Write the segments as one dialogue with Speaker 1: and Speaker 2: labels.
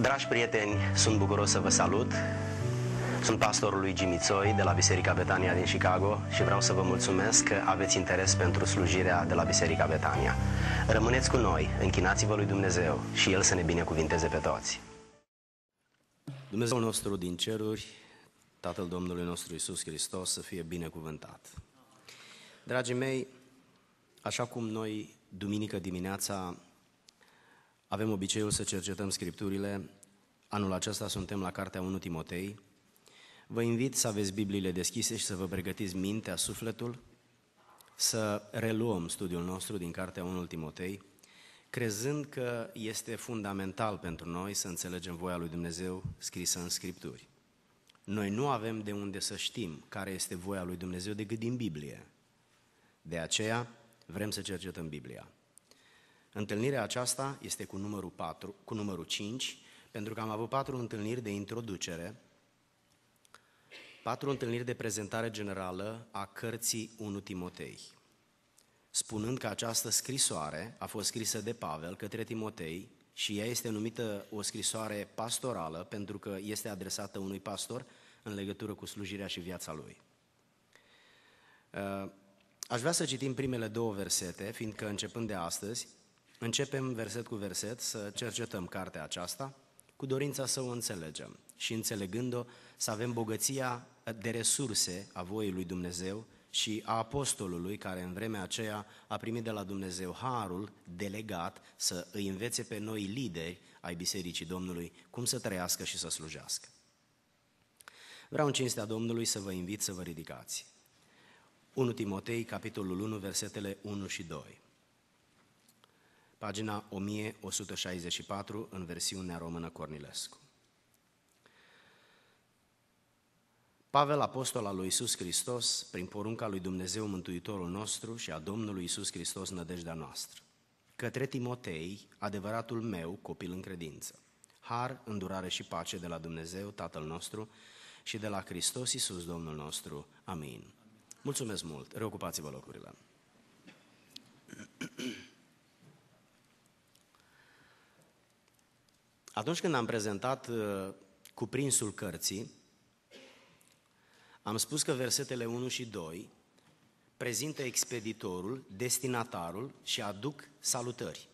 Speaker 1: Dragi prieteni, sunt bucuros să vă salut. Sunt pastorul lui Jimmy Tsoi de la Biserica Betania din Chicago și vreau să vă mulțumesc că aveți interes pentru slujirea de la Biserica Betania. Rămâneți cu noi, închinați-vă lui Dumnezeu și El să ne binecuvinteze pe toți. Dumnezeu nostru din ceruri, Tatăl Domnului nostru Isus Hristos să fie binecuvântat. Dragii mei, așa cum noi duminică dimineața avem obiceiul să cercetăm Scripturile. Anul acesta suntem la Cartea 1 Timotei. Vă invit să aveți Bibliile deschise și să vă pregătiți mintea, sufletul, să reluăm studiul nostru din Cartea 1 Timotei, crezând că este fundamental pentru noi să înțelegem voia lui Dumnezeu scrisă în Scripturi. Noi nu avem de unde să știm care este voia lui Dumnezeu decât din Biblie. De aceea vrem să cercetăm Biblia. Întâlnirea aceasta este cu numărul, 4, cu numărul 5, pentru că am avut patru întâlniri de introducere, patru întâlniri de prezentare generală a cărții 1 Timotei, spunând că această scrisoare a fost scrisă de Pavel către Timotei și ea este numită o scrisoare pastorală pentru că este adresată unui pastor în legătură cu slujirea și viața lui. Uh, aș vrea să citim primele două versete, fiindcă începând de astăzi, Începem verset cu verset să cercetăm cartea aceasta cu dorința să o înțelegem și înțelegând-o să avem bogăția de resurse a voii lui Dumnezeu și a apostolului care în vremea aceea a primit de la Dumnezeu harul delegat să îi învețe pe noi lideri ai Bisericii Domnului cum să trăiască și să slujească. Vreau în cinstea Domnului să vă invit să vă ridicați. 1 Timotei, capitolul 1, versetele 1 și 2 pagina 1164 în versiunea română Cornilescu. Pavel, apostol al lui Iisus Hristos, prin porunca lui Dumnezeu Mântuitorul nostru și a Domnului Iisus Hristos, nădejdea noastră. Către Timotei, adevăratul meu copil în credință, har, îndurare și pace de la Dumnezeu, Tatăl nostru, și de la Hristos Iisus, Domnul nostru. Amin. Mulțumesc mult. Reocupați-vă locurile. Atunci când am prezentat uh, cuprinsul cărții, am spus că versetele 1 și 2 prezintă expeditorul, destinatarul și aduc salutări.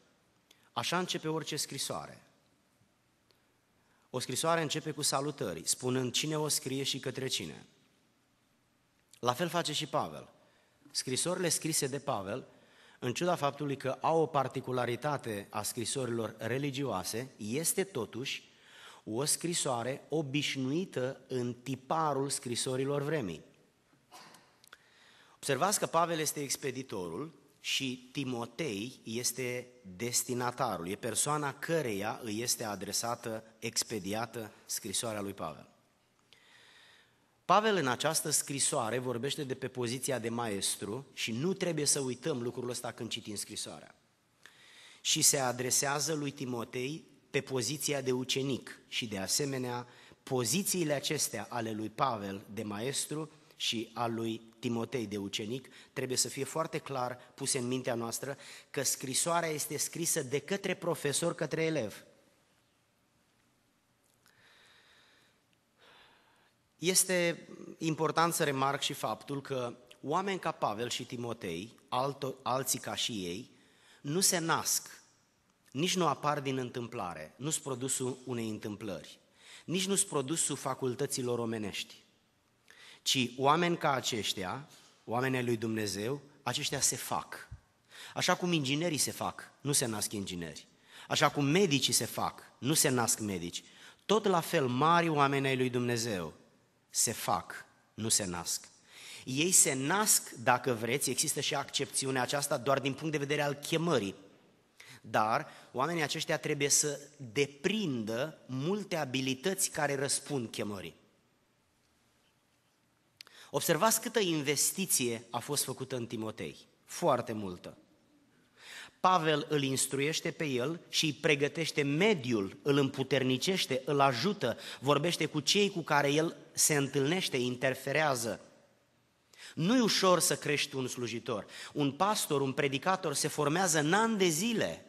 Speaker 1: Așa începe orice scrisoare. O scrisoare începe cu salutări, spunând cine o scrie și către cine. La fel face și Pavel. Scrisorile scrise de Pavel în ciuda faptului că au o particularitate a scrisorilor religioase, este totuși o scrisoare obișnuită în tiparul scrisorilor vremii. Observați că Pavel este expeditorul și Timotei este destinatarul, e persoana căreia îi este adresată, expediată scrisoarea lui Pavel. Pavel în această scrisoare vorbește de pe poziția de maestru și nu trebuie să uităm lucrul ăsta când citim scrisoarea. Și se adresează lui Timotei pe poziția de ucenic și de asemenea pozițiile acestea ale lui Pavel de maestru și al lui Timotei de ucenic trebuie să fie foarte clar puse în mintea noastră că scrisoarea este scrisă de către profesor către elev. Este important să remarc și faptul că oameni ca Pavel și Timotei, alto, alții ca și ei, nu se nasc, nici nu apar din întâmplare, nu sunt produsul unei întâmplări, nici nu sunt produsul facultăților omenești, ci oameni ca aceștia, oamenii lui Dumnezeu, aceștia se fac. Așa cum inginerii se fac, nu se nasc ingineri. Așa cum medicii se fac, nu se nasc medici. Tot la fel, mari oameni ai lui Dumnezeu se fac, nu se nasc. Ei se nasc, dacă vreți, există și accepțiunea aceasta doar din punct de vedere al chemării. Dar oamenii aceștia trebuie să deprindă multe abilități care răspund chemării. Observați câtă investiție a fost făcută în Timotei. Foarte multă. Pavel îl instruiește pe el și îi pregătește mediul, îl împuternicește, îl ajută, vorbește cu cei cu care el se întâlnește, interferează. Nu-i ușor să crești un slujitor. Un pastor, un predicator se formează în an de zile.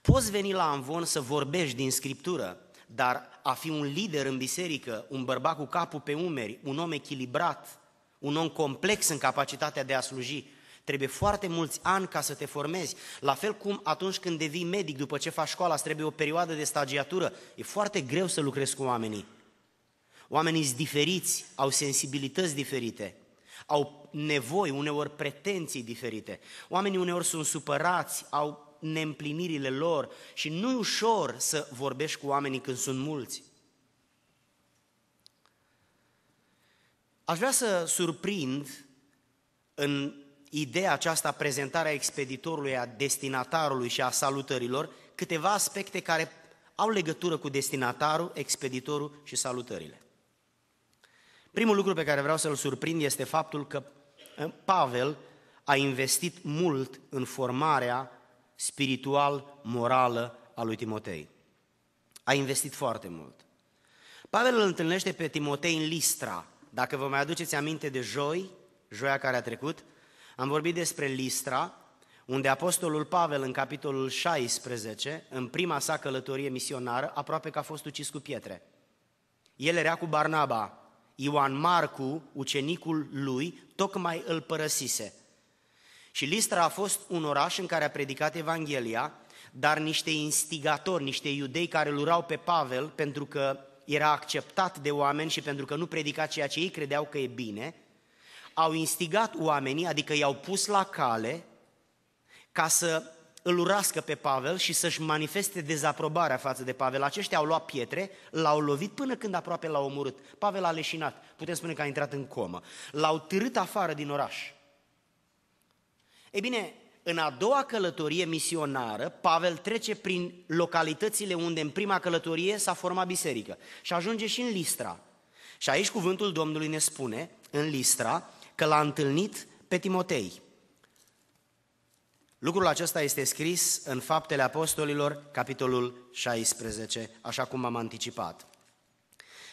Speaker 1: Poți veni la Amvon să vorbești din Scriptură, dar a fi un lider în biserică, un bărbat cu capul pe umeri, un om echilibrat, un om complex în capacitatea de a sluji, Trebuie foarte mulți ani ca să te formezi. La fel cum atunci când devii medic, după ce faci școala, trebuie o perioadă de stagiatură. E foarte greu să lucrezi cu oamenii. Oamenii sunt diferiți, au sensibilități diferite, au nevoi, uneori pretenții diferite. Oamenii uneori sunt supărați, au neîmplinirile lor și nu e ușor să vorbești cu oamenii când sunt mulți. Aș vrea să surprind în ideea aceasta, prezentarea expeditorului, a destinatarului și a salutărilor, câteva aspecte care au legătură cu destinatarul, expeditorul și salutările. Primul lucru pe care vreau să-l surprind este faptul că ă, Pavel a investit mult în formarea spiritual-morală a lui Timotei. A investit foarte mult. Pavel îl întâlnește pe Timotei în Listra. Dacă vă mai aduceți aminte de joi, joia care a trecut, am vorbit despre Listra, unde Apostolul Pavel, în capitolul 16, în prima sa călătorie misionară, aproape că a fost ucis cu pietre. El era cu Barnaba. Ioan Marcu, ucenicul lui, tocmai îl părăsise. Și Listra a fost un oraș în care a predicat Evanghelia, dar niște instigatori, niște iudei care îl urau pe Pavel pentru că era acceptat de oameni și pentru că nu predica ceea ce ei credeau că e bine, au instigat oamenii, adică i-au pus la cale ca să îl urască pe Pavel și să-și manifeste dezaprobarea față de Pavel. Aceștia au luat pietre, l-au lovit până când aproape l-au omorât. Pavel a leșinat, putem spune că a intrat în comă. L-au târât afară din oraș. Ei bine, în a doua călătorie misionară, Pavel trece prin localitățile unde în prima călătorie s-a format biserică și ajunge și în Listra. Și aici cuvântul Domnului ne spune, în Listra, că l-a întâlnit pe Timotei. Lucrul acesta este scris în Faptele Apostolilor, capitolul 16, așa cum am anticipat.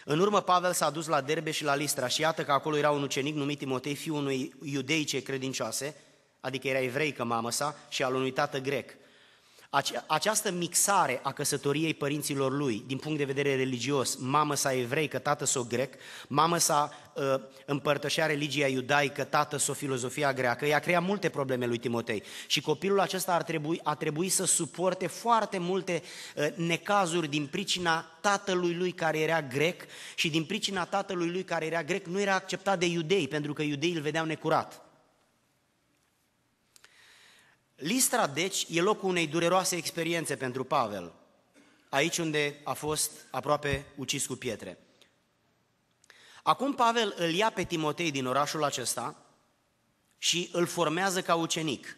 Speaker 1: În urmă, Pavel s-a dus la Derbe și la Listra și iată că acolo era un ucenic numit Timotei, fiul unui iudeice credincioase, adică era evreică mamă sa și al unui tată grec. Această mixare a căsătoriei părinților lui, din punct de vedere religios, mamă sa evreică, tată s-o grec, mamă sa ă, împărtășea religia iudaică, tată s-o filozofia greacă, i-a creat multe probleme lui Timotei. Și copilul acesta ar trebui, a trebui să suporte foarte multe ă, necazuri din pricina tatălui lui care era grec și din pricina tatălui lui care era grec nu era acceptat de iudei, pentru că iudeii îl vedeau necurat. Listra, deci, e locul unei dureroase experiențe pentru Pavel, aici unde a fost aproape ucis cu pietre. Acum Pavel îl ia pe Timotei din orașul acesta și îl formează ca ucenic.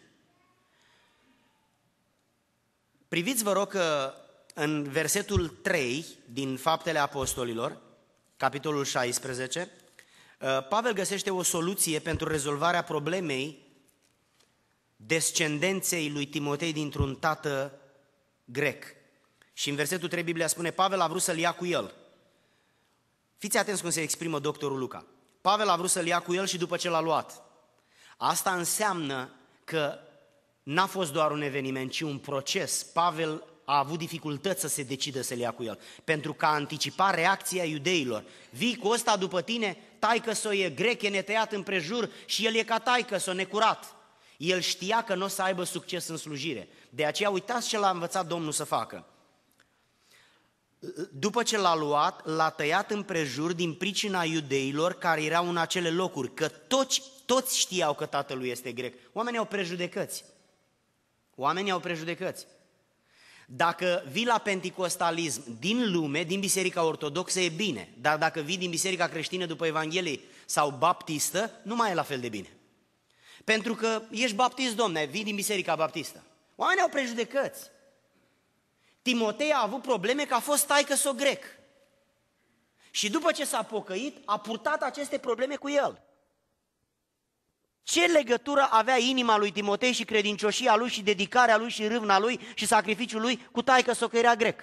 Speaker 1: Priviți, vă rog, că în versetul 3 din Faptele Apostolilor, capitolul 16, uh, Pavel găsește o soluție pentru rezolvarea problemei descendenței lui Timotei dintr-un tată grec. Și în versetul 3 Biblia spune, Pavel a vrut să-l ia cu el. Fiți atenți cum se exprimă doctorul Luca. Pavel a vrut să-l ia cu el și după ce l-a luat. Asta înseamnă că n-a fost doar un eveniment, ci un proces. Pavel a avut dificultăți să se decidă să-l ia cu el, pentru că a anticipat reacția iudeilor. Vii cu ăsta după tine, taică să e grec, e în împrejur și el e ca taică o necurat. El știa că nu o să aibă succes în slujire. De aceea uitați ce l-a învățat Domnul să facă. După ce l-a luat, l-a tăiat în prejur din pricina iudeilor care erau în acele locuri, că toți, toți știau că tatălui este grec. Oamenii au prejudecăți. Oamenii au prejudecăți. Dacă vii la penticostalism din lume, din Biserica Ortodoxă, e bine. Dar dacă vii din Biserica Creștină după Evanghelie sau Baptistă, nu mai e la fel de bine. Pentru că ești baptist, domne, vii din Biserica Baptistă. Oamenii au prejudecăți. Timotei a avut probleme că a fost taică s-o grec. Și după ce s-a pocăit, a purtat aceste probleme cu el. Ce legătură avea inima lui Timotei și credincioșia lui și dedicarea lui și râvna lui și sacrificiul lui cu taică s-o că era grec?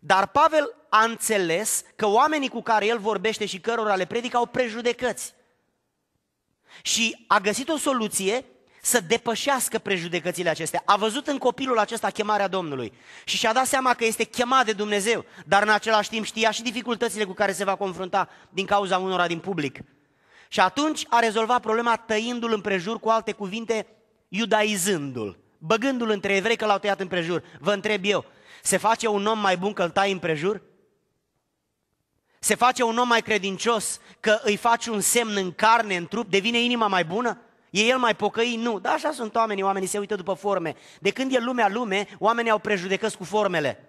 Speaker 1: Dar Pavel a înțeles că oamenii cu care el vorbește și cărora le predică au prejudecăți. Și a găsit o soluție să depășească prejudecățile acestea. A văzut în copilul acesta chemarea Domnului și și-a dat seama că este chemat de Dumnezeu, dar în același timp știa și dificultățile cu care se va confrunta din cauza unora din public. Și atunci a rezolvat problema tăindu-l împrejur cu alte cuvinte, iudaizându-l, băgându-l între evrei că l-au tăiat împrejur. Vă întreb eu, se face un om mai bun că îl tai împrejur? Se face un om mai credincios că îi faci un semn în carne, în trup, devine inima mai bună? E el mai pocăit? Nu. Dar așa sunt oamenii, oamenii se uită după forme. De când e lumea lume, oamenii au prejudecăți cu formele.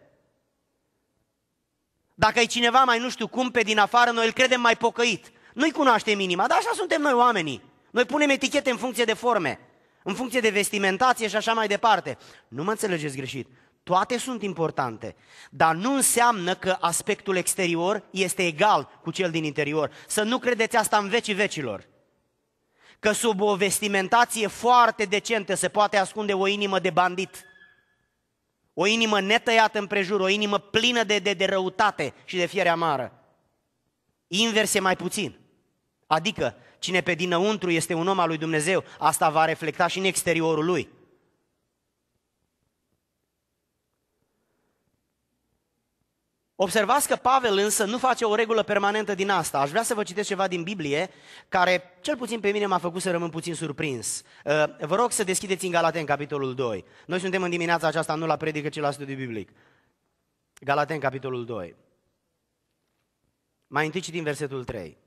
Speaker 1: Dacă e cineva mai nu știu cum pe din afară, noi îl credem mai pocăit. Nu-i cunoaștem inima, dar așa suntem noi oamenii. Noi punem etichete în funcție de forme, în funcție de vestimentație și așa mai departe. Nu mă înțelegeți greșit. Toate sunt importante, dar nu înseamnă că aspectul exterior este egal cu cel din interior. Să nu credeți asta în vecii vecilor. Că sub o vestimentație foarte decentă se poate ascunde o inimă de bandit. O inimă netăiată împrejur, o inimă plină de, de, de răutate și de fiere amară. Invers e mai puțin. Adică, cine pe dinăuntru este un om al lui Dumnezeu, asta va reflecta și în exteriorul lui. Observați că Pavel însă nu face o regulă permanentă din asta. Aș vrea să vă citesc ceva din Biblie care, cel puțin pe mine, m-a făcut să rămân puțin surprins. Uh, vă rog să deschideți în Galaten, capitolul 2. Noi suntem în dimineața aceasta, nu la predică, ci la studiu biblic. Galaten, capitolul 2. Mai întâi citim versetul 3.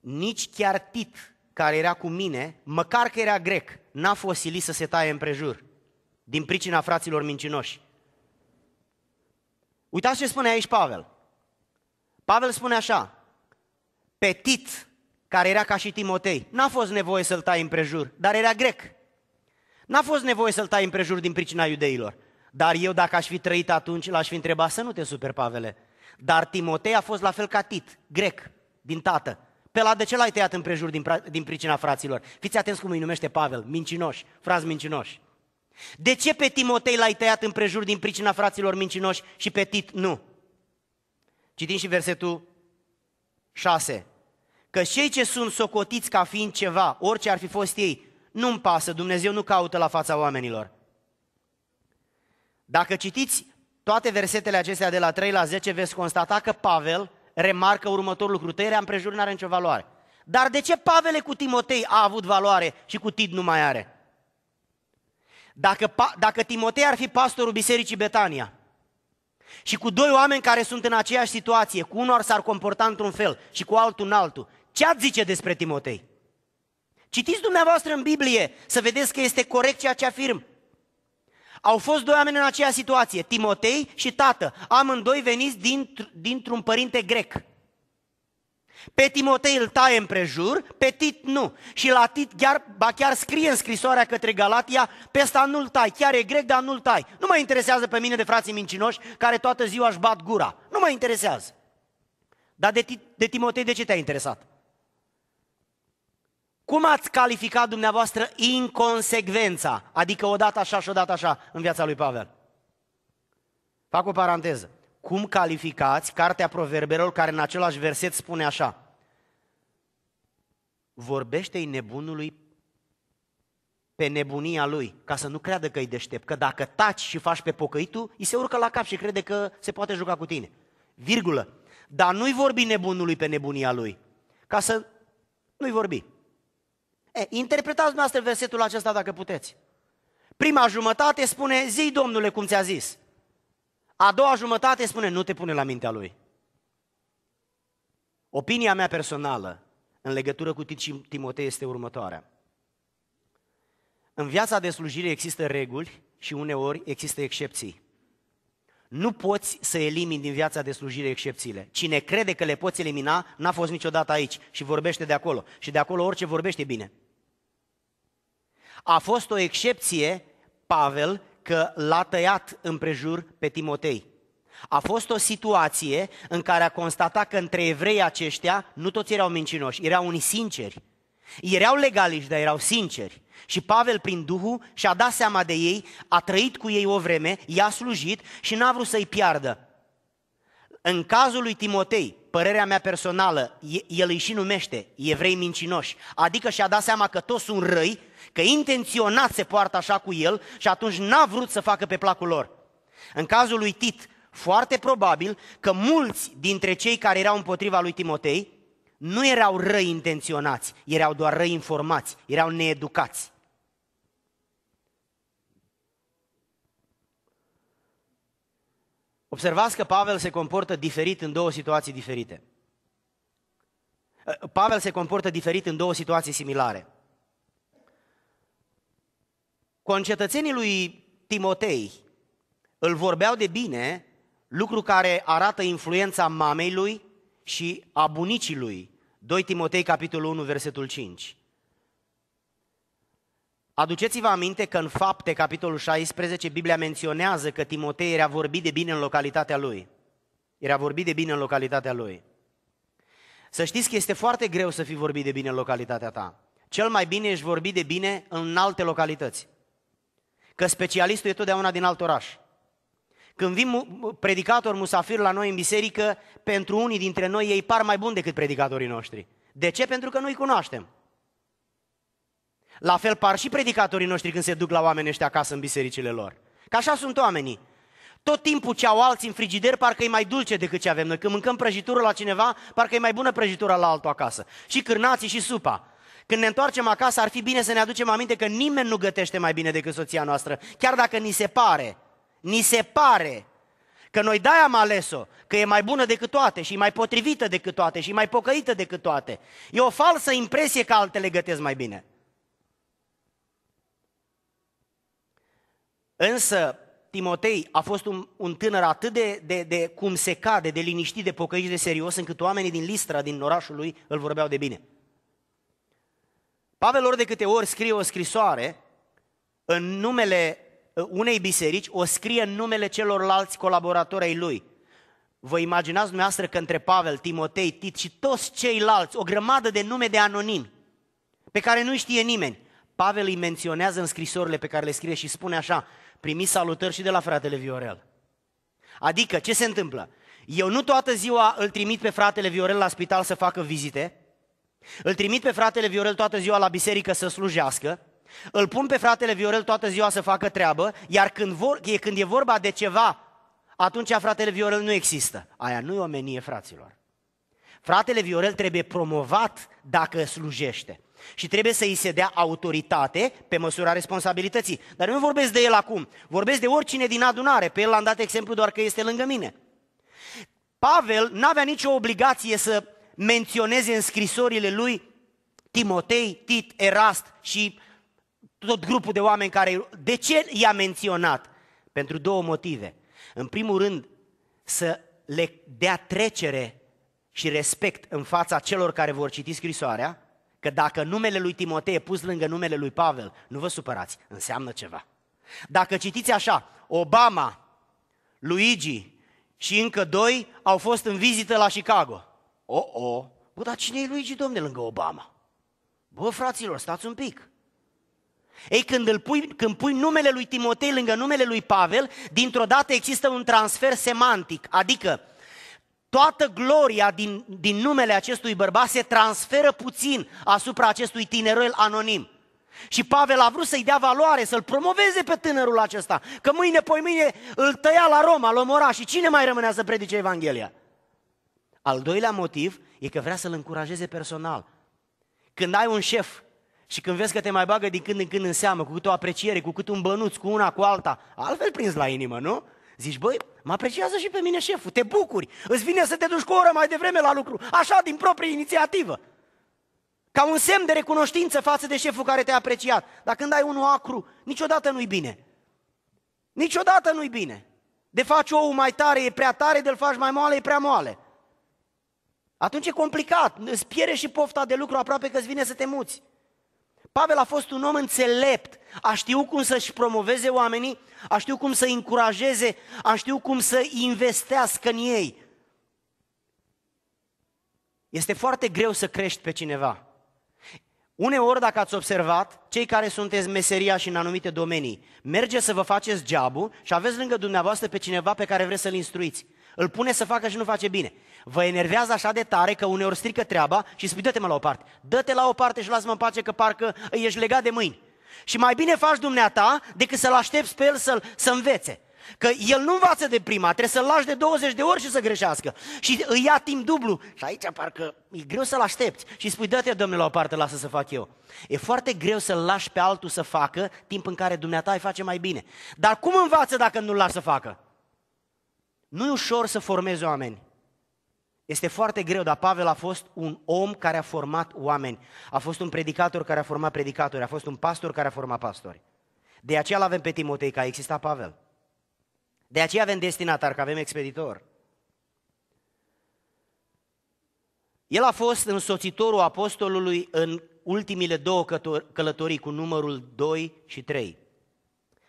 Speaker 1: Nici chiar Tit, care era cu mine, măcar că era grec, n-a fost silit să se taie împrejur, din pricina fraților mincinoși Uitați ce spune aici Pavel. Pavel spune așa, Petit, care era ca și Timotei, n-a fost nevoie să-l tai împrejur, dar era grec. N-a fost nevoie să-l tai împrejur din pricina iudeilor. Dar eu, dacă aș fi trăit atunci, l-aș fi întrebat să nu te super, Pavele. Dar Timotei a fost la fel ca Tit, grec, din tată. Pe la de ce l-ai tăiat împrejur din, din pricina fraților? Fiți atenți cum îi numește Pavel, mincinoși, frați mincinoși. De ce pe Timotei l-ai tăiat împrejur din pricina fraților mincinoși și pe Tit nu? Citim și versetul 6. Că cei ce sunt socotiți ca fiind ceva, orice ar fi fost ei, nu-mi pasă, Dumnezeu nu caută la fața oamenilor. Dacă citiți toate versetele acestea de la 3 la 10, veți constata că Pavel remarcă următorul lucru, tăierea împrejur nu are nicio valoare. Dar de ce Pavel cu Timotei a avut valoare și cu Tit nu mai are? Dacă, dacă Timotei ar fi pastorul Bisericii Betania și cu doi oameni care sunt în aceeași situație, cu unul ar s-ar comporta într-un fel și cu altul în altul, ce ați zice despre Timotei? Citiți dumneavoastră în Biblie să vedeți că este corect ceea ce afirm. Au fost doi oameni în aceeași situație, Timotei și tată, amândoi veniți dintr- dintr-un părinte grec. Pe Timotei îl taie împrejur, pe Tit nu. Și la Tit chiar, ba chiar scrie în scrisoarea către Galatia, pe ăsta nu-l tai, chiar e grec, dar nu-l tai. Nu mă interesează pe mine de frații mincinoși care toată ziua își bat gura. Nu mă interesează. Dar de, de Timotei de ce te-a interesat? Cum ați calificat dumneavoastră inconsecvența? Adică odată așa și odată așa în viața lui Pavel. Fac o paranteză cum calificați cartea proverbelor care în același verset spune așa. Vorbește-i nebunului pe nebunia lui, ca să nu creadă că e deștept, că dacă taci și faci pe pocăitul, îi se urcă la cap și crede că se poate juca cu tine. Virgulă. Dar nu-i vorbi nebunului pe nebunia lui, ca să nu-i vorbi. E, interpretați dumneavoastră versetul acesta dacă puteți. Prima jumătate spune, zi Domnule cum ți-a zis. A doua jumătate spune, nu te pune la mintea lui. Opinia mea personală în legătură cu Timotei este următoarea. În viața de slujire există reguli și uneori există excepții. Nu poți să elimini din viața de slujire excepțiile. Cine crede că le poți elimina, n-a fost niciodată aici și vorbește de acolo. Și de acolo orice vorbește bine. A fost o excepție, Pavel, că l-a tăiat împrejur pe Timotei. A fost o situație în care a constatat că între evrei aceștia nu toți erau mincinoși, erau unii sinceri. Erau legaliști, dar erau sinceri. Și Pavel, prin Duhul, și-a dat seama de ei, a trăit cu ei o vreme, i-a slujit și n-a vrut să-i piardă. În cazul lui Timotei, părerea mea personală, el îi și numește evrei mincinoși, adică și-a dat seama că toți sunt răi că intenționat se poartă așa cu el și atunci n-a vrut să facă pe placul lor. În cazul lui Tit, foarte probabil că mulți dintre cei care erau împotriva lui Timotei nu erau răi intenționați, erau doar răi informați, erau needucați. Observați că Pavel se comportă diferit în două situații diferite. Pavel se comportă diferit în două situații similare. Concetățenii lui Timotei îl vorbeau de bine, lucru care arată influența mamei lui și a bunicii lui. 2 Timotei, capitolul 1, versetul 5. Aduceți-vă aminte că în Fapte, capitolul 16, Biblia menționează că Timotei era vorbit de bine în localitatea lui. Era vorbit de bine în localitatea lui. Să știți că este foarte greu să fii vorbit de bine în localitatea ta. Cel mai bine ești vorbit de bine în alte localități. Că specialistul e totdeauna din alt oraș. Când vin predicator musafir la noi în biserică, pentru unii dintre noi ei par mai buni decât predicatorii noștri. De ce? Pentru că noi îi cunoaștem. La fel par și predicatorii noștri când se duc la oameni ăștia acasă în bisericile lor. Că așa sunt oamenii. Tot timpul ce au alții în frigider parcă e mai dulce decât ce avem noi. Când mâncăm prăjitură la cineva, parcă e mai bună prăjitura la altul acasă. Și cârnații și supa. Când ne întoarcem acasă, ar fi bine să ne aducem aminte că nimeni nu gătește mai bine decât soția noastră, chiar dacă ni se pare, ni se pare că noi de am ales-o, că e mai bună decât toate și mai potrivită decât toate și mai pocăită decât toate. E o falsă impresie că altele gătesc mai bine. Însă, Timotei a fost un, un tânăr atât de, de, de cum se cade, de liniștit, de pocăit, de serios, încât oamenii din Listra, din orașul lui, îl vorbeau de bine. Pavel ori de câte ori scrie o scrisoare în numele uh, unei biserici, o scrie în numele celorlalți colaboratori ai lui. Vă imaginați dumneavoastră că între Pavel, Timotei, Tit și toți ceilalți, o grămadă de nume de anonim, pe care nu știe nimeni, Pavel îi menționează în scrisorile pe care le scrie și spune așa, primi salutări și de la fratele Viorel. Adică, ce se întâmplă? Eu nu toată ziua îl trimit pe fratele Viorel la spital să facă vizite, îl trimit pe fratele Viorel toată ziua la biserică să slujească, îl pun pe fratele Viorel toată ziua să facă treabă, iar când, vor, când e vorba de ceva, atunci fratele Viorel nu există. Aia nu e omenie, fraților. Fratele Viorel trebuie promovat dacă slujește. Și trebuie să îi se dea autoritate pe măsura responsabilității. Dar nu vorbesc de el acum, vorbesc de oricine din adunare. Pe el l-am dat exemplu doar că este lângă mine. Pavel n-avea nicio obligație să menționeze în scrisorile lui Timotei, Tit, Erast și tot grupul de oameni care... De ce i-a menționat? Pentru două motive. În primul rând, să le dea trecere și respect în fața celor care vor citi scrisoarea, că dacă numele lui Timotei e pus lângă numele lui Pavel, nu vă supărați, înseamnă ceva. Dacă citiți așa, Obama, Luigi și încă doi au fost în vizită la Chicago. O-o, bă, dar cine e Luigi, domne, lângă Obama? Bă, fraților, stați un pic. Ei, când, îl pui, când pui numele lui Timotei lângă numele lui Pavel, dintr-o dată există un transfer semantic, adică toată gloria din, din numele acestui bărbat se transferă puțin asupra acestui tinerel anonim. Și Pavel a vrut să-i dea valoare, să-l promoveze pe tânărul acesta, că mâine, poi mâine îl tăia la Roma, l omora și cine mai rămânea să predice Evanghelia? Al doilea motiv e că vrea să-l încurajeze personal. Când ai un șef și când vezi că te mai bagă din când în când în seamă, cu câte o apreciere, cu cât un bănuț, cu una, cu alta, altfel prins la inimă, nu? Zici, băi, mă apreciază și pe mine șeful, te bucuri, îți vine să te duci cu o oră mai devreme la lucru, așa, din proprie inițiativă. Ca un semn de recunoștință față de șeful care te-a apreciat. Dar când ai unul acru, niciodată nu-i bine. Niciodată nu-i bine. De faci ou mai tare, e prea tare, de-l faci mai moale, e prea moale. Atunci e complicat, îți piere și pofta de lucru aproape că îți vine să te muți. Pavel a fost un om înțelept, a știut cum să-și promoveze oamenii, a știut cum să încurajeze, a știut cum să investească în ei. Este foarte greu să crești pe cineva. Uneori, dacă ați observat, cei care sunteți meseria și în anumite domenii, merge să vă faceți geabul și aveți lângă dumneavoastră pe cineva pe care vreți să-l instruiți. Îl pune să facă și nu face bine vă enervează așa de tare că uneori strică treaba și spui dă-te mă la o parte, dă-te la o parte și lasă-mă în pace că parcă ești legat de mâini. Și mai bine faci dumneata decât să-l aștepți pe el să-l, să învețe. Că el nu învață de prima, trebuie să-l lași de 20 de ori și să greșească. Și îi ia timp dublu. Și aici parcă e greu să-l aștepți. Și spui, dă-te, domnule, la o parte, lasă să fac eu. E foarte greu să-l lași pe altul să facă, timp în care dumneata îi face mai bine. Dar cum învață dacă nu-l lași să facă? Nu e ușor să formezi oameni. Este foarte greu, dar Pavel a fost un om care a format oameni. A fost un predicator care a format predicatori, a fost un pastor care a format pastori. De aceea l-avem pe Timotei, că a existat Pavel. De aceea avem destinatar, că avem expeditor. El a fost însoțitorul apostolului în ultimile două călătorii cu numărul 2 și 3.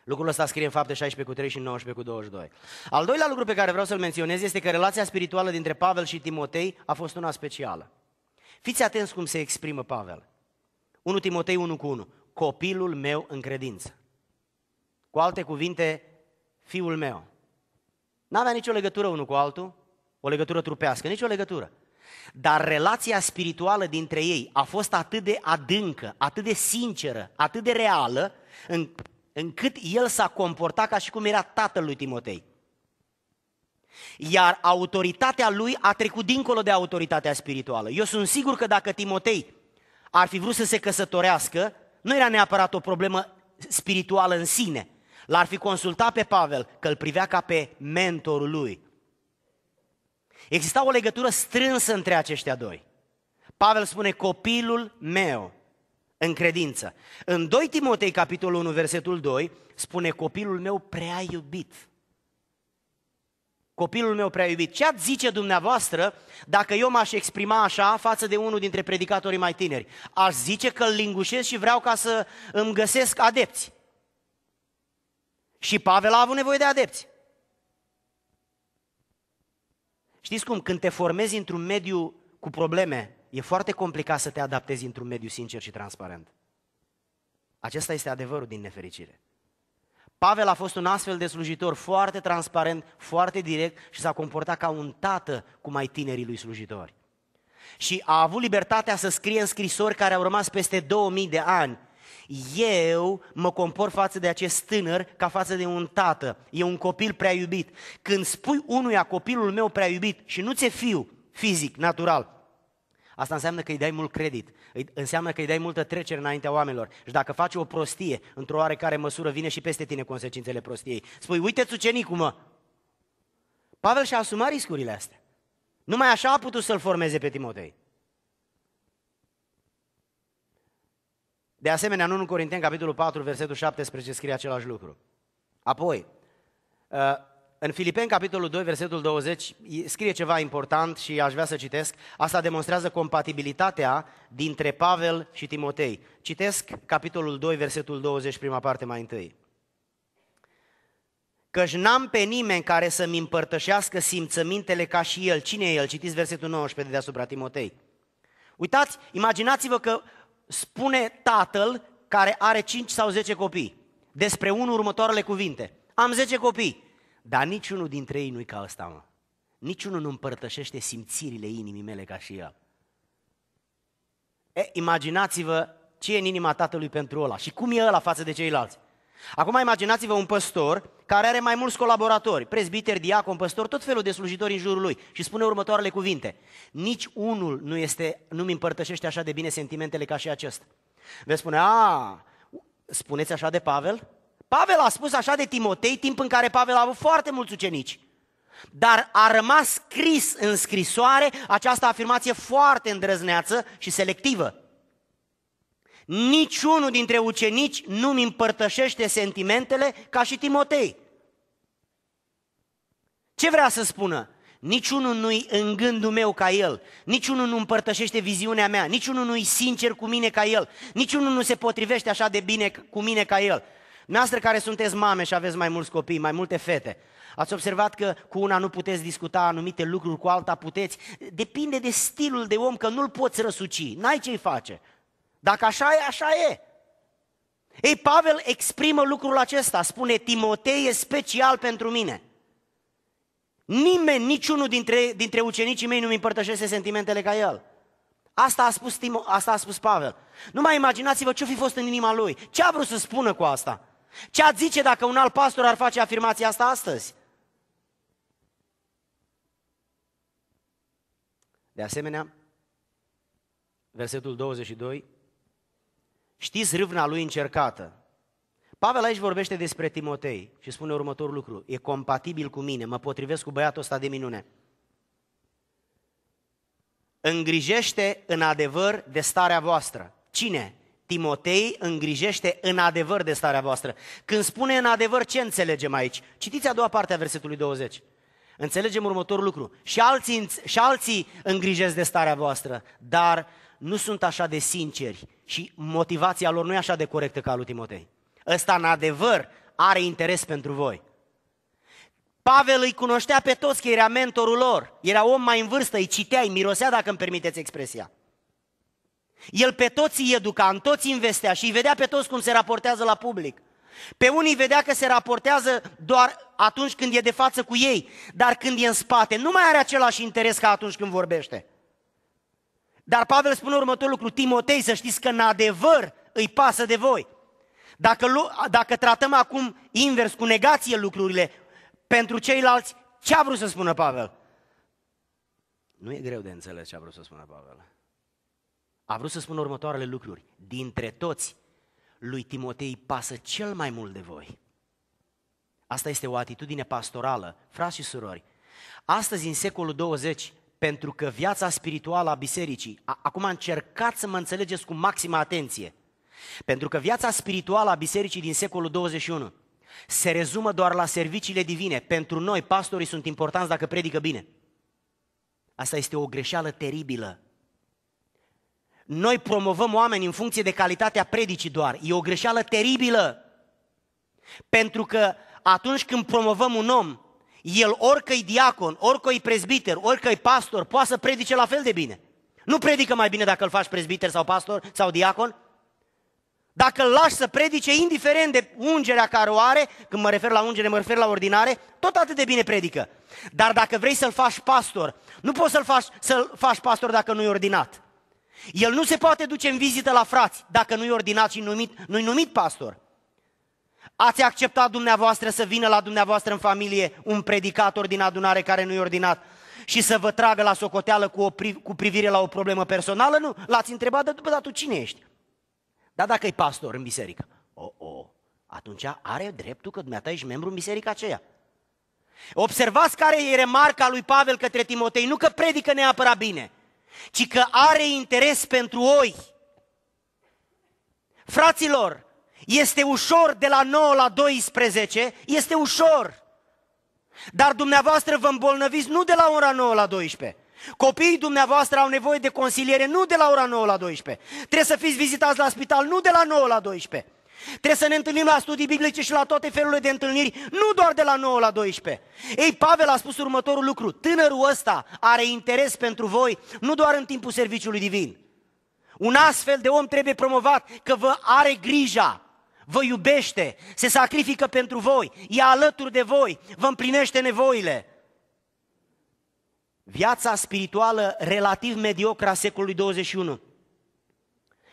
Speaker 1: Lucrul ăsta scrie în fapte 16 cu 3 și 19 cu 22. Al doilea lucru pe care vreau să-l menționez este că relația spirituală dintre Pavel și Timotei a fost una specială. Fiți atenți cum se exprimă Pavel. 1 Timotei 1 cu 1. Copilul meu în credință. Cu alte cuvinte, fiul meu. N-avea nicio legătură unul cu altul, o legătură trupească, nicio legătură. Dar relația spirituală dintre ei a fost atât de adâncă, atât de sinceră, atât de reală, în încât el s-a comportat ca și cum era tatăl lui Timotei. Iar autoritatea lui a trecut dincolo de autoritatea spirituală. Eu sunt sigur că dacă Timotei ar fi vrut să se căsătorească, nu era neapărat o problemă spirituală în sine. L-ar fi consultat pe Pavel, că îl privea ca pe mentorul lui. Exista o legătură strânsă între aceștia doi. Pavel spune, copilul meu, în credință. În 2 Timotei, capitolul 1, versetul 2, spune copilul meu prea iubit. Copilul meu prea iubit. Ce ați zice dumneavoastră dacă eu m-aș exprima așa față de unul dintre predicatorii mai tineri? Aș zice că îl lingușesc și vreau ca să îmi găsesc adepți. Și Pavel a avut nevoie de adepți. Știți cum? Când te formezi într-un mediu cu probleme, e foarte complicat să te adaptezi într-un mediu sincer și transparent. Acesta este adevărul din nefericire. Pavel a fost un astfel de slujitor foarte transparent, foarte direct și s-a comportat ca un tată cu mai tinerii lui slujitori. Și a avut libertatea să scrie în scrisori care au rămas peste 2000 de ani. Eu mă compor față de acest tânăr ca față de un tată. E un copil prea iubit. Când spui unuia copilul meu prea iubit și nu ți-e fiu fizic, natural, Asta înseamnă că îi dai mult credit, înseamnă că îi dai multă trecere înaintea oamenilor. Și dacă faci o prostie, într-o oarecare măsură vine și peste tine consecințele prostiei. Spui, uite-ți ucenicul, mă! Pavel și-a asumat riscurile astea. Numai așa a putut să-l formeze pe Timotei. De asemenea, în 1 Corinteni, capitolul 4, versetul 17, scrie același lucru. Apoi, uh, în Filipeni, capitolul 2, versetul 20, scrie ceva important și aș vrea să citesc. Asta demonstrează compatibilitatea dintre Pavel și Timotei. Citesc capitolul 2, versetul 20, prima parte mai întâi. Căci n-am pe nimeni care să-mi împărtășească simțămintele ca și el. Cine e el? Citiți versetul 19 de deasupra Timotei. Uitați, imaginați-vă că spune tatăl care are 5 sau 10 copii despre unul următoarele cuvinte. Am 10 copii, dar niciunul dintre ei nu-i ca ăsta, mă. Niciunul nu împărtășește simțirile inimii mele ca și el. E, imaginați-vă ce e în inima tatălui pentru ăla și cum e ăla față de ceilalți. Acum imaginați-vă un păstor care are mai mulți colaboratori, prezbiter, diacon, păstor, tot felul de slujitori în jurul lui și spune următoarele cuvinte. Nici unul nu este, nu-mi împărtășește așa de bine sentimentele ca și acesta. Vă spune, a, spuneți așa de Pavel? Pavel a spus așa de Timotei, timp în care Pavel a avut foarte mulți ucenici. Dar a rămas scris în scrisoare această afirmație foarte îndrăzneață și selectivă. Niciunul dintre ucenici nu-mi împărtășește sentimentele ca și Timotei. Ce vrea să spună? Niciunul nu-i în gândul meu ca el, niciunul nu împărtășește viziunea mea, niciunul nu-i sincer cu mine ca el, niciunul nu se potrivește așa de bine cu mine ca el. Noastră care sunteți mame și aveți mai mulți copii, mai multe fete, ați observat că cu una nu puteți discuta anumite lucruri, cu alta puteți. Depinde de stilul de om, că nu-l poți răsuci, n-ai ce-i face. Dacă așa e, așa e. Ei, Pavel exprimă lucrul acesta, spune, Timotei e special pentru mine. Nimeni, niciunul dintre, dintre ucenicii mei nu-mi împărtășește sentimentele ca el. Asta a, spus Timo, asta a spus Pavel. Nu mai imaginați-vă ce-o fi fost în inima lui. Ce a vrut să spună cu asta? Ce ați zice dacă un alt pastor ar face afirmația asta astăzi? De asemenea, versetul 22, știți râvna lui încercată. Pavel aici vorbește despre Timotei și spune următorul lucru, e compatibil cu mine, mă potrivesc cu băiatul ăsta de minune. Îngrijește în adevăr de starea voastră. Cine? Timotei îngrijește în adevăr de starea voastră. Când spune în adevăr, ce înțelegem aici? Citiți a doua parte a versetului 20. Înțelegem următorul lucru. Și alții, și alții îngrijesc de starea voastră, dar nu sunt așa de sinceri și motivația lor nu e așa de corectă ca a lui Timotei. Ăsta, în adevăr, are interes pentru voi. Pavel îi cunoștea pe toți că era mentorul lor, era om mai în vârstă, îi citea, îi mirosea, dacă îmi permiteți expresia. El pe toți îi educa, în toți investea și îi vedea pe toți cum se raportează la public. Pe unii vedea că se raportează doar atunci când e de față cu ei, dar când e în spate, nu mai are același interes ca atunci când vorbește. Dar Pavel spune următorul lucru, Timotei, să știți că în adevăr îi pasă de voi. Dacă, dacă tratăm acum invers, cu negație lucrurile, pentru ceilalți, ce a vrut să spună Pavel? Nu e greu de înțeles ce a vrut să spună Pavel. A vrut să spună următoarele lucruri. Dintre toți, lui Timotei pasă cel mai mult de voi. Asta este o atitudine pastorală, frați și surori. Astăzi, în secolul 20, pentru că viața spirituală a bisericii, a, acum încercați să mă înțelegeți cu maximă atenție, pentru că viața spirituală a bisericii din secolul 21 se rezumă doar la serviciile divine. Pentru noi, pastorii sunt importanți dacă predică bine. Asta este o greșeală teribilă noi promovăm oameni în funcție de calitatea predicii doar. E o greșeală teribilă. Pentru că atunci când promovăm un om, el orică e diacon, orică e prezbiter, orică e pastor, poate să predice la fel de bine. Nu predică mai bine dacă îl faci prezbiter sau pastor sau diacon. Dacă îl lași să predice, indiferent de ungerea care o are, când mă refer la ungere, mă refer la ordinare, tot atât de bine predică. Dar dacă vrei să-l faci pastor, nu poți să-l faci, să faci pastor dacă nu e ordinat. El nu se poate duce în vizită la frați dacă nu-i ordinat și numit, nu-i numit pastor. Ați acceptat dumneavoastră să vină la dumneavoastră în familie un predicator din adunare care nu-i ordinat și să vă tragă la socoteală cu, o, cu privire la o problemă personală? Nu, l-ați întrebat, dar după, dar tu cine ești? Dar dacă e pastor în biserică? O, oh, o, oh, atunci are dreptul că dumneata ești membru în biserica aceea. Observați care e remarca lui Pavel către Timotei, nu că predică neapărat bine – ci că are interes pentru oi. Fraților, este ușor de la 9 la 12, este ușor. Dar dumneavoastră vă îmbolnăviți nu de la ora 9 la 12. Copiii dumneavoastră au nevoie de consiliere nu de la ora 9 la 12. Trebuie să fiți vizitați la spital nu de la 9 la 12. Trebuie să ne întâlnim la studii biblice și la toate felurile de întâlniri, nu doar de la 9 la 12. Ei, Pavel a spus următorul lucru, tânărul ăsta are interes pentru voi, nu doar în timpul serviciului divin. Un astfel de om trebuie promovat că vă are grija, vă iubește, se sacrifică pentru voi, e alături de voi, vă împlinește nevoile. Viața spirituală relativ mediocră a secolului 21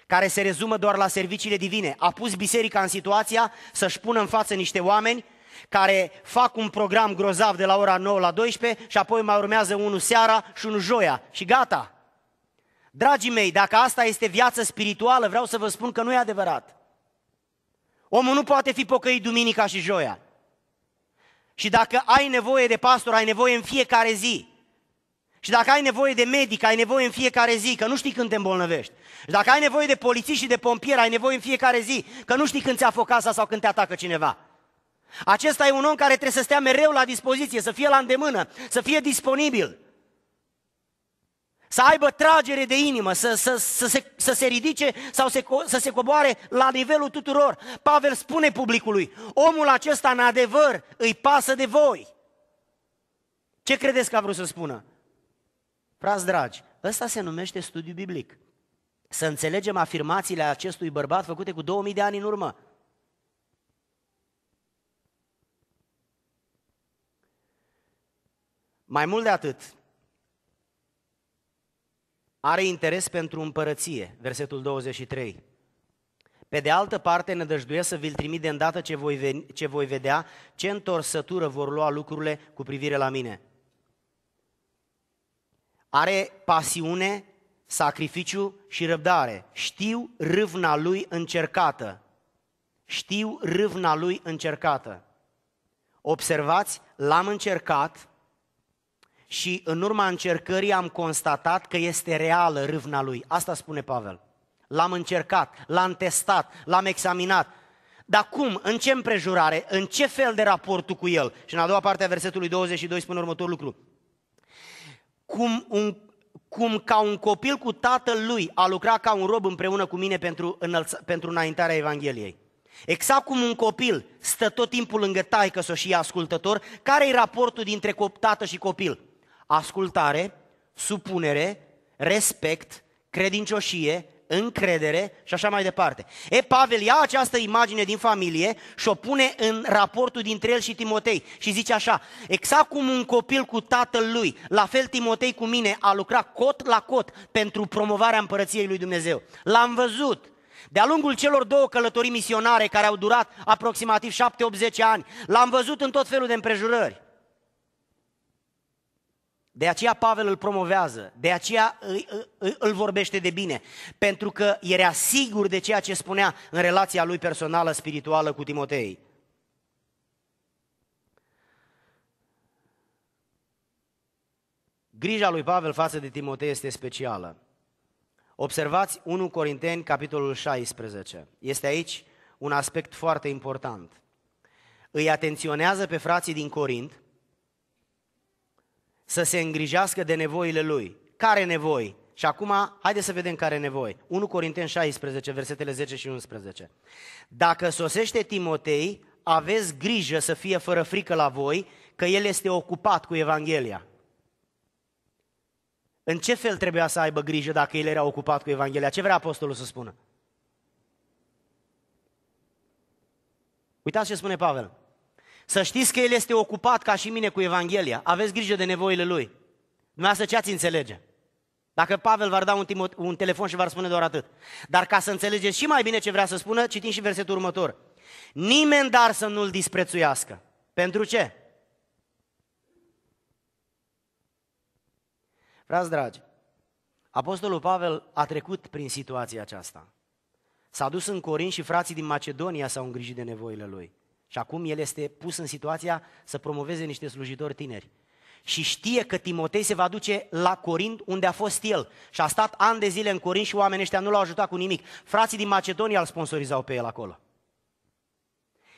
Speaker 1: care se rezumă doar la serviciile divine. A pus biserica în situația să-și pună în față niște oameni care fac un program grozav de la ora 9 la 12 și apoi mai urmează unul seara și unul joia și gata. Dragii mei, dacă asta este viață spirituală, vreau să vă spun că nu e adevărat. Omul nu poate fi pocăit duminica și joia. Și dacă ai nevoie de pastor, ai nevoie în fiecare zi. Și dacă ai nevoie de medic, ai nevoie în fiecare zi, că nu știi când te îmbolnăvești. Și dacă ai nevoie de polițiști și de pompieri, ai nevoie în fiecare zi, că nu știi când ți-a făcut casa sau când te atacă cineva. Acesta e un om care trebuie să stea mereu la dispoziție, să fie la îndemână, să fie disponibil. Să aibă tragere de inimă, să, să, să, se, să se ridice sau se, să se coboare la nivelul tuturor. Pavel spune publicului, omul acesta în adevăr îi pasă de voi. Ce credeți că a vrut să spună? Frați dragi, ăsta se numește studiu biblic să înțelegem afirmațiile acestui bărbat făcute cu 2000 de ani în urmă. Mai mult de atât, are interes pentru împărăție, versetul 23. Pe de altă parte, nădăjduiesc să vi-l trimit de îndată ce voi, veni, ce voi vedea, ce întorsătură vor lua lucrurile cu privire la mine. Are pasiune sacrificiu și răbdare. Știu râvna lui încercată. Știu râvna lui încercată. Observați, l-am încercat și în urma încercării am constatat că este reală râvna lui. Asta spune Pavel. L-am încercat, l-am testat, l-am examinat. Dar cum? În ce împrejurare? În ce fel de raport cu el? Și în a doua parte a versetului 22 spune următorul lucru. Cum un, cum ca un copil cu tatăl lui a lucrat ca un rob împreună cu mine pentru, înălț- pentru înaintarea Evangheliei. Exact cum un copil stă tot timpul lângă taică să și ascultător, care e raportul dintre tată și copil? Ascultare, supunere, respect, credincioșie, încredere și așa mai departe. E, Pavel ia această imagine din familie și o pune în raportul dintre el și Timotei și zice așa, exact cum un copil cu tatăl lui, la fel Timotei cu mine a lucrat cot la cot pentru promovarea împărăției lui Dumnezeu. L-am văzut, de-a lungul celor două călătorii misionare care au durat aproximativ 7-80 ani, l-am văzut în tot felul de împrejurări. De aceea Pavel îl promovează, de aceea îl vorbește de bine, pentru că era sigur de ceea ce spunea în relația lui personală, spirituală cu Timotei. Grija lui Pavel față de Timotei este specială. Observați 1 Corinteni, capitolul 16. Este aici un aspect foarte important. Îi atenționează pe frații din Corint – să se îngrijească de nevoile lui. Care nevoi? Și acum, haideți să vedem care nevoi. 1 Corinteni 16, versetele 10 și 11. Dacă sosește Timotei, aveți grijă să fie fără frică la voi, că el este ocupat cu Evanghelia. În ce fel trebuia să aibă grijă dacă el era ocupat cu Evanghelia? Ce vrea apostolul să spună? Uitați ce spune Pavel. Să știți că el este ocupat ca și mine cu Evanghelia. Aveți grijă de nevoile lui. Dumneavoastră ce ați înțelege? Dacă Pavel v-ar da un, timot, un telefon și v-ar spune doar atât. Dar ca să înțelegeți și mai bine ce vrea să spună, citim și versetul următor. Nimeni dar să nu-l disprețuiască. Pentru ce? Frați dragi, Apostolul Pavel a trecut prin situația aceasta. S-a dus în Corin și frații din Macedonia s-au îngrijit de nevoile lui. Și acum el este pus în situația să promoveze niște slujitori tineri. Și știe că Timotei se va duce la Corint unde a fost el. Și a stat ani de zile în Corint și oamenii ăștia nu l-au ajutat cu nimic. Frații din Macedonia îl sponsorizau pe el acolo.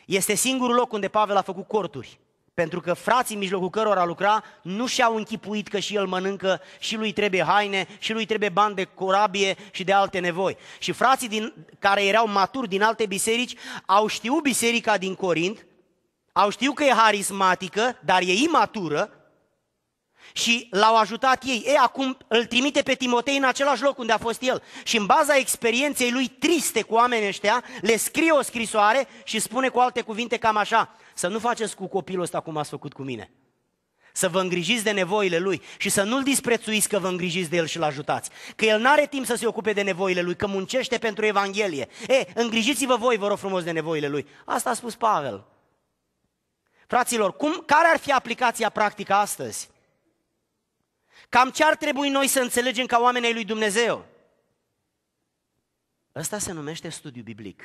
Speaker 1: Este singurul loc unde Pavel a făcut corturi. Pentru că frații în mijlocul cărora lucra nu și-au închipuit că și el mănâncă, și lui trebuie haine, și lui trebuie bani de corabie și de alte nevoi. Și frații din, care erau maturi din alte biserici au știut biserica din Corint, au știut că e harismatică, dar e imatură și l-au ajutat ei. Ei, acum îl trimite pe Timotei în același loc unde a fost el. Și în baza experienței lui triste cu oamenii ăștia, le scrie o scrisoare și spune cu alte cuvinte cam așa. Să nu faceți cu copilul ăsta cum ați făcut cu mine. Să vă îngrijiți de nevoile lui și să nu-l disprețuiți că vă îngrijiți de el și-l ajutați. Că el n-are timp să se ocupe de nevoile lui, că muncește pentru Evanghelie. E, îngrijiți-vă voi, vă rog frumos, de nevoile lui. Asta a spus Pavel. Fraților, cum, care ar fi aplicația practică astăzi? Cam ce ar trebui noi să înțelegem ca oamenii lui Dumnezeu? Ăsta se numește studiu biblic.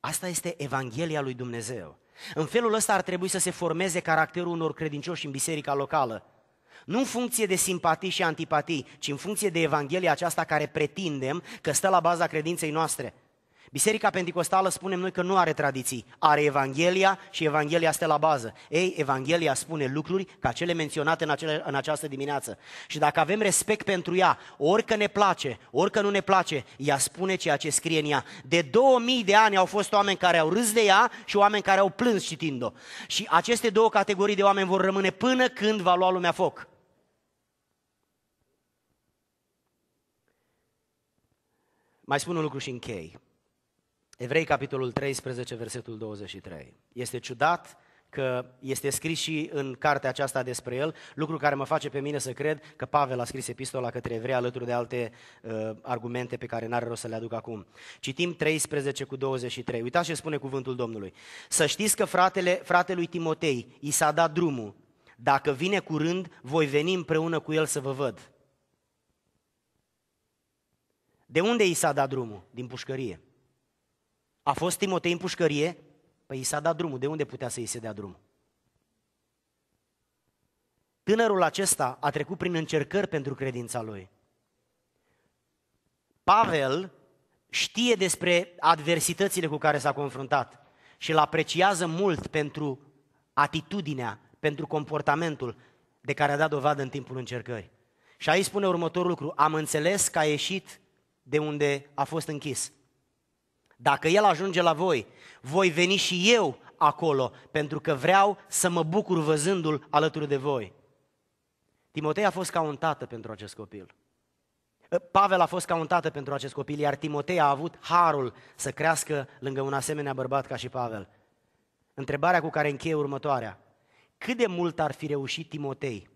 Speaker 1: Asta este Evanghelia lui Dumnezeu. În felul ăsta ar trebui să se formeze caracterul unor credincioși în biserica locală. Nu în funcție de simpatii și antipatii, ci în funcție de Evanghelia aceasta care pretindem că stă la baza credinței noastre. Biserica Pentecostală spunem noi că nu are tradiții, are Evanghelia și Evanghelia stă la bază. Ei, Evanghelia spune lucruri ca cele menționate în, acele, în această dimineață. Și dacă avem respect pentru ea, orică ne place, orică nu ne place, ea spune ceea ce scrie în ea. De 2000 de ani au fost oameni care au râs de ea și oameni care au plâns citind-o. Și aceste două categorii de oameni vor rămâne până când va lua lumea foc. Mai spun un lucru și închei. Evrei, capitolul 13, versetul 23. Este ciudat că este scris și în cartea aceasta despre el, lucru care mă face pe mine să cred că Pavel a scris epistola către evrei alături de alte uh, argumente pe care n-are rost să le aduc acum. Citim 13 cu 23. Uitați ce spune cuvântul Domnului. Să știți că fratele, fratelui Timotei i s-a dat drumul. Dacă vine curând, voi veni împreună cu el să vă văd. De unde i s-a dat drumul? Din pușcărie. A fost Timotei în pușcărie? Păi i s-a dat drumul. De unde putea să i se dea drumul? Tânărul acesta a trecut prin încercări pentru credința lui. Pavel știe despre adversitățile cu care s-a confruntat și îl apreciază mult pentru atitudinea, pentru comportamentul de care a dat dovadă în timpul încercării. Și aici spune următorul lucru, am înțeles că a ieșit de unde a fost închis. Dacă El ajunge la voi, voi veni și eu acolo, pentru că vreau să mă bucur văzându-L alături de voi. Timotei a fost ca un tată pentru acest copil. Pavel a fost ca un tată pentru acest copil, iar Timotei a avut harul să crească lângă un asemenea bărbat ca și Pavel. Întrebarea cu care încheie următoarea. Cât de mult ar fi reușit Timotei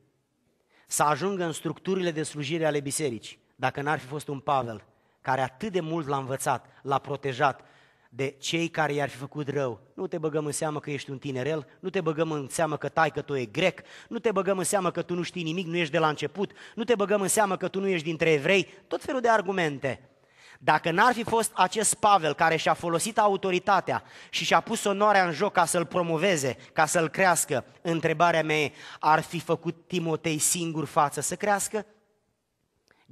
Speaker 1: să ajungă în structurile de slujire ale bisericii, dacă n-ar fi fost un Pavel care atât de mult l-a învățat, l-a protejat de cei care i-ar fi făcut rău. Nu te băgăm în seamă că ești un tinerel, nu te băgăm în seamă că tai că tu e grec, nu te băgăm în seamă că tu nu știi nimic, nu ești de la început, nu te băgăm în seamă că tu nu ești dintre evrei, tot felul de argumente. Dacă n-ar fi fost acest Pavel care și-a folosit autoritatea și și-a pus onoarea în joc ca să-l promoveze, ca să-l crească, întrebarea mea e, ar fi făcut Timotei singur față să crească?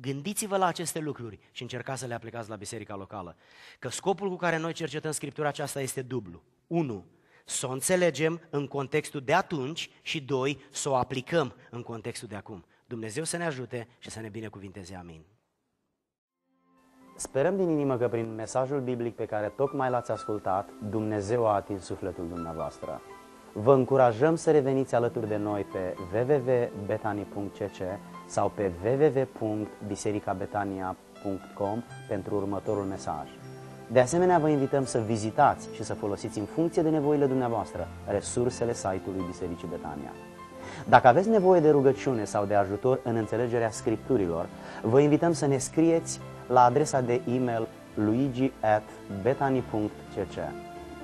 Speaker 1: Gândiți-vă la aceste lucruri și încercați să le aplicați la biserica locală. Că scopul cu care noi cercetăm Scriptura aceasta este dublu. unu, Să o înțelegem în contextul de atunci și doi, Să o aplicăm în contextul de acum. Dumnezeu să ne ajute și să ne binecuvinteze. Amin. Sperăm din inimă că prin mesajul biblic pe care tocmai l-ați ascultat, Dumnezeu a atins sufletul dumneavoastră. Vă încurajăm să reveniți alături de noi pe www.betani.cc sau pe www.bisericabetania.com pentru următorul mesaj. De asemenea, vă invităm să vizitați și să folosiți în funcție de nevoile dumneavoastră resursele site-ului Bisericii Betania. Dacă aveți nevoie de rugăciune sau de ajutor în înțelegerea scripturilor, vă invităm să ne scrieți la adresa de e-mail luigi@betani.cc.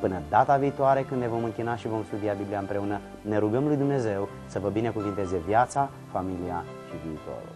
Speaker 1: Până data viitoare, când ne vom închina și vom studia Biblia împreună, ne rugăm lui Dumnezeu să vă binecuvinteze viața, familia 去第一了。